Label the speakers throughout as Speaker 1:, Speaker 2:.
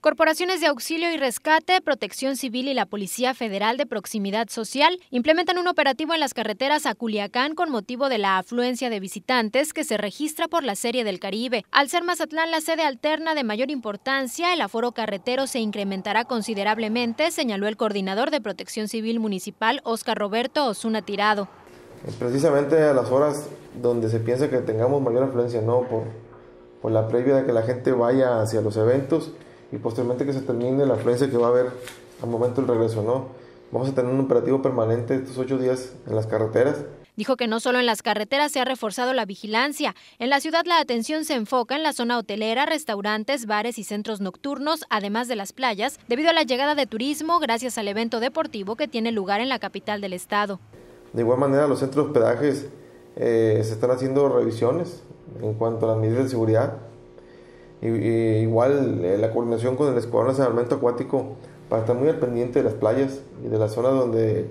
Speaker 1: Corporaciones de Auxilio y Rescate, Protección Civil y la Policía Federal de Proximidad Social implementan un operativo en las carreteras a Culiacán con motivo de la afluencia de visitantes que se registra por la Serie del Caribe. Al ser Mazatlán la sede alterna de mayor importancia, el aforo carretero se incrementará considerablemente, señaló el coordinador de Protección Civil Municipal, Oscar Roberto Osuna Tirado.
Speaker 2: Eh, precisamente a las horas donde se piensa que tengamos mayor afluencia, no por, por la previa de que la gente vaya hacia los eventos, y posteriormente que se termine la afluencia que va a haber al momento del regreso, ¿no? Vamos a tener un operativo permanente estos ocho días en las carreteras.
Speaker 1: Dijo que no solo en las carreteras se ha reforzado la vigilancia, en la ciudad la atención se enfoca en la zona hotelera, restaurantes, bares y centros nocturnos, además de las playas, debido a la llegada de turismo gracias al evento deportivo que tiene lugar en la capital del estado.
Speaker 2: De igual manera, los centros de hospedajes eh, se están haciendo revisiones en cuanto a las medidas de seguridad, igual eh, la coordinación con el Escuadrón de Salvamento Acuático para estar muy al pendiente de las playas y de las zonas donde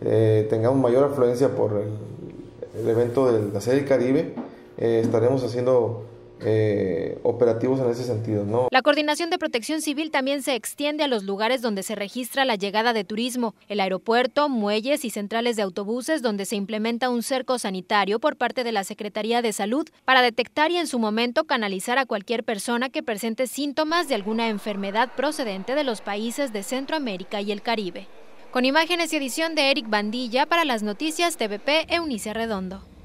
Speaker 2: eh, tengamos mayor afluencia por el, evento de la Serie del Caribe. Eh, estaremos haciendo eh, operativos en ese sentido. ¿no? La
Speaker 1: coordinación de protección civil también se extiende a los lugares donde se registra la llegada de turismo, el aeropuerto, muelles y centrales de autobuses donde se implementa un cerco sanitario por parte de la Secretaría de Salud para detectar y en su momento canalizar a cualquier persona que presente síntomas de alguna enfermedad procedente de los países de Centroamérica y el Caribe. Con imágenes y edición de Eric Bandilla para las noticias TVP Eunice Redondo.